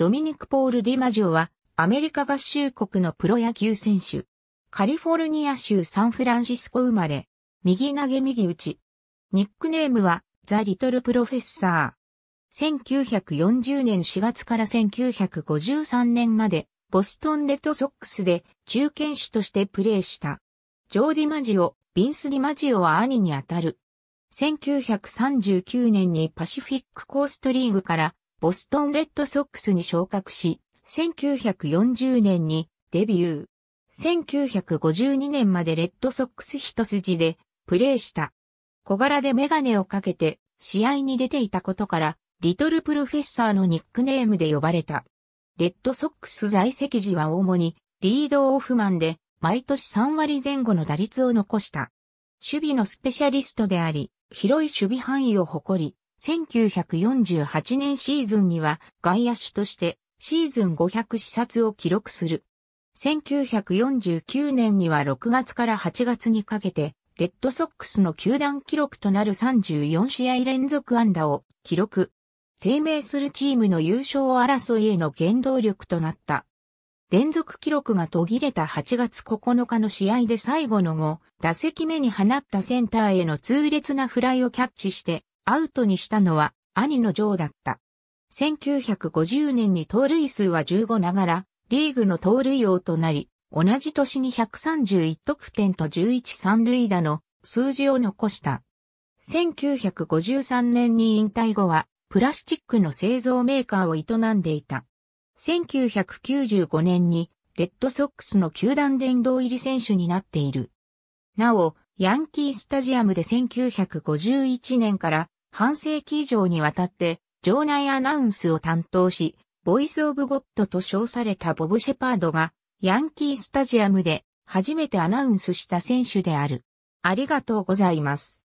ドミニク・ポール・ディマジオは、アメリカ合衆国のプロ野球選手。カリフォルニア州サンフランシスコ生まれ、右投げ右打ち。ニックネームは、ザ・リトル・プロフェッサー。1940年4月から1953年まで、ボストンレッドソックスで中堅手としてプレーした。ジョー・ディマジオ、ビンス・ディマジオは兄にあたる。1939年にパシフィックコーストリーグからボストンレッドソックスに昇格し、1940年にデビュー。1952年までレッドソックス一筋でプレーした。小柄でメガネをかけて試合に出ていたことから、リトルプロフェッサーのニックネームで呼ばれた。レッドソックス在籍時は主にリードオフマンで毎年3割前後の打率を残した。守備のスペシャリストであり、広い守備範囲を誇り、1948年シーズンには外野手としてシーズン500視察を記録する。1949年には6月から8月にかけて、レッドソックスの球団記録となる34試合連続安打を記録。低迷するチームの優勝争いへの原動力となった。連続記録が途切れた8月9日の試合で最後の後、打席目に放ったセンターへの痛烈なフライをキャッチして、アウトにしたのは兄のジョーだった。1950年に盗塁数は15ながら、リーグの盗塁王となり、同じ年に131得点と11三塁打の数字を残した。1953年に引退後は、プラスチックの製造メーカーを営んでいた。1995年に、レッドソックスの球団殿堂入り選手になっている。なお、ヤンキースタジアムで1951年から半世紀以上にわたって、場内アナウンスを担当し、ボイス・オブ・ゴッドと称されたボブ・シェパードが、ヤンキースタジアムで初めてアナウンスした選手である。ありがとうございます。